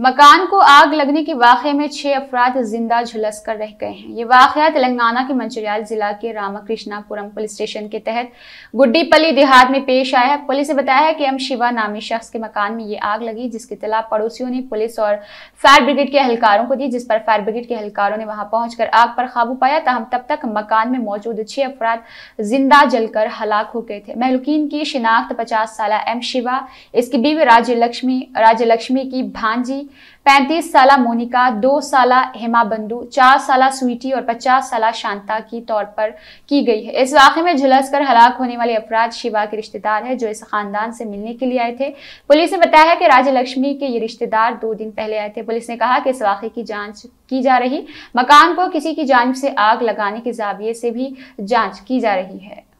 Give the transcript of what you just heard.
मकान को आग लगने के वाक़े में छह अफराद जिंदा झुलस कर रह गए हैं ये वाक़ तेलंगाना के मंचरियाल जिला के रामाकृष्णापुरम पुलिस स्टेशन के तहत गुड्डीपली देहात में पेश आया है पुलिस ने बताया है कि एम शिवा नामी शख्स के मकान में ये आग लगी जिसकी तला पड़ोसियों ने पुलिस और फायर ब्रिगेड के अहलकारों को दी जिस पर फायर ब्रिगेड के अहलकारों ने वहां पहुंचकर आग पर काबू पाया तहम तब तक मकान में मौजूद छह अफराद जिंदा जलकर हलाक हो गए थे महलुकीन की शिनाख्त पचास साल एम शिवा इसकी बीवी राज्य लक्ष्मी राज्य लक्ष्मी की भांजी पैंतीस साल मोनिका दो साल हेमा बंधु चार साल स्वीटी और पचास साल शांता की तौर पर की गई है इस वाक़े में झुलस कर हलाक होने वाले अपराध शिवा के रिश्तेदार है जो इस खानदान से मिलने के लिए आए थे पुलिस ने बताया है कि राज्य लक्ष्मी के ये रिश्तेदार दो दिन पहले आए थे पुलिस ने कहा कि इस वाक़े की जाँच की जा रही मकान को किसी की जानब से आग लगाने के जाविये से भी जाँच की जा रही है